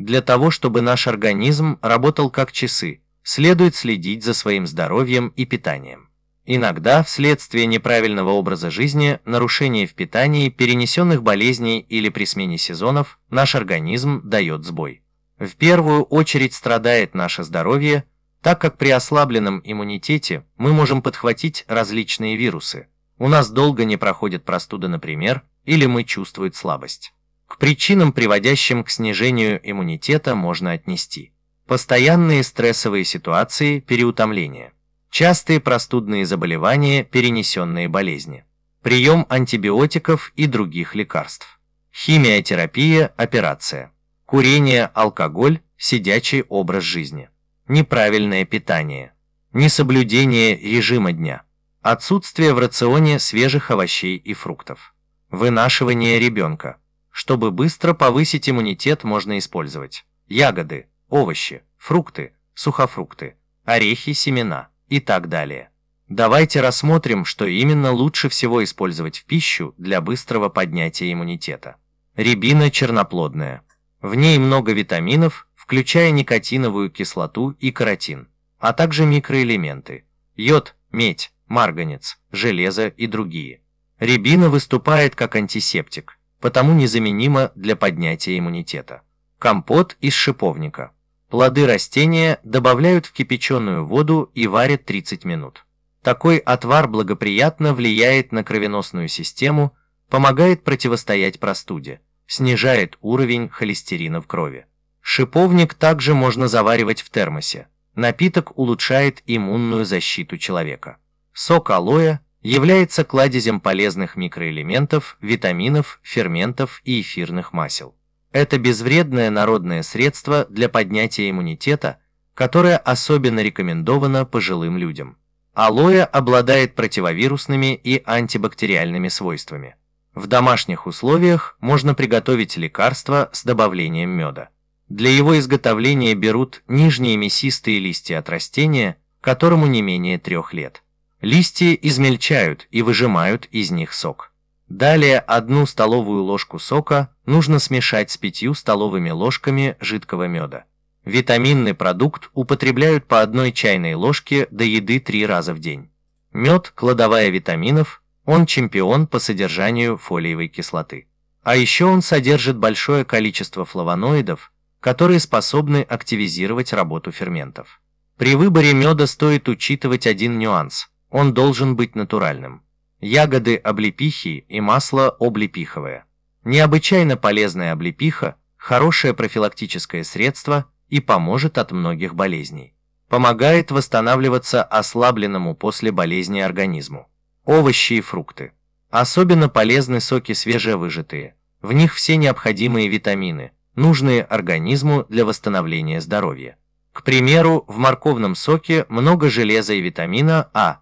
Для того, чтобы наш организм работал как часы, следует следить за своим здоровьем и питанием. Иногда, вследствие неправильного образа жизни, нарушений в питании, перенесенных болезней или при смене сезонов, наш организм дает сбой. В первую очередь страдает наше здоровье, так как при ослабленном иммунитете мы можем подхватить различные вирусы. У нас долго не проходит простуда, например, или мы чувствуем слабость. К причинам, приводящим к снижению иммунитета, можно отнести постоянные стрессовые ситуации, переутомление, частые простудные заболевания, перенесенные болезни, прием антибиотиков и других лекарств, химиотерапия, операция, курение, алкоголь, сидячий образ жизни, неправильное питание, несоблюдение режима дня, отсутствие в рационе свежих овощей и фруктов, вынашивание ребенка, чтобы быстро повысить иммунитет, можно использовать ягоды, овощи, фрукты, сухофрукты, орехи, семена и так далее. Давайте рассмотрим, что именно лучше всего использовать в пищу для быстрого поднятия иммунитета. Рябина черноплодная. В ней много витаминов, включая никотиновую кислоту и каротин, а также микроэлементы – йод, медь, марганец, железо и другие. Рябина выступает как антисептик – потому незаменимо для поднятия иммунитета. Компот из шиповника. Плоды растения добавляют в кипяченую воду и варят 30 минут. Такой отвар благоприятно влияет на кровеносную систему, помогает противостоять простуде, снижает уровень холестерина в крови. Шиповник также можно заваривать в термосе. Напиток улучшает иммунную защиту человека. Сок алоэ является кладезем полезных микроэлементов, витаминов, ферментов и эфирных масел. Это безвредное народное средство для поднятия иммунитета, которое особенно рекомендовано пожилым людям. Алоэ обладает противовирусными и антибактериальными свойствами. В домашних условиях можно приготовить лекарство с добавлением меда. Для его изготовления берут нижние мясистые листья от растения, которому не менее трех лет. Листья измельчают и выжимают из них сок. Далее одну столовую ложку сока нужно смешать с пятью столовыми ложками жидкого меда. Витаминный продукт употребляют по одной чайной ложке до еды три раза в день. Мед – кладовая витаминов, он чемпион по содержанию фолиевой кислоты. А еще он содержит большое количество флавоноидов, которые способны активизировать работу ферментов. При выборе меда стоит учитывать один нюанс. Он должен быть натуральным. Ягоды облепихи и масло облепиховое. Необычайно полезная облепиха, хорошее профилактическое средство и поможет от многих болезней. Помогает восстанавливаться ослабленному после болезни организму. Овощи и фрукты. Особенно полезны соки свежевыжатые. В них все необходимые витамины, нужные организму для восстановления здоровья. К примеру, в морковном соке много железа и витамина А,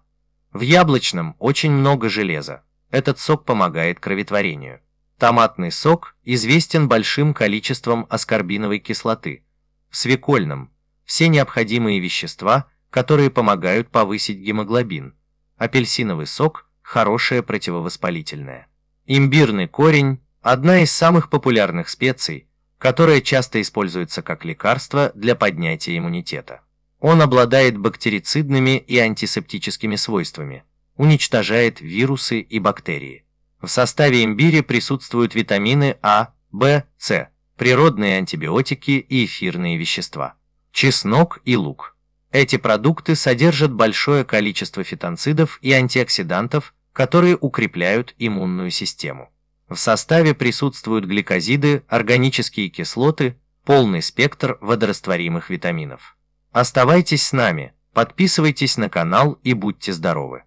в яблочном очень много железа. Этот сок помогает кроветворению. Томатный сок известен большим количеством аскорбиновой кислоты. В свекольном – все необходимые вещества, которые помогают повысить гемоглобин. Апельсиновый сок – хорошее противовоспалительное. Имбирный корень – одна из самых популярных специй, которая часто используется как лекарство для поднятия иммунитета. Он обладает бактерицидными и антисептическими свойствами, уничтожает вирусы и бактерии. В составе имбиря присутствуют витамины А, В, С, природные антибиотики и эфирные вещества. Чеснок и лук. Эти продукты содержат большое количество фитонцидов и антиоксидантов, которые укрепляют иммунную систему. В составе присутствуют гликозиды, органические кислоты, полный спектр водорастворимых витаминов. Оставайтесь с нами, подписывайтесь на канал и будьте здоровы!